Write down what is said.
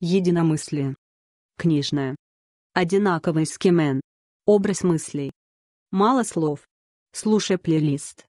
Единомыслие. Книжная. Одинаковый скимен. Образ мыслей. Мало слов. Слушай плейлист.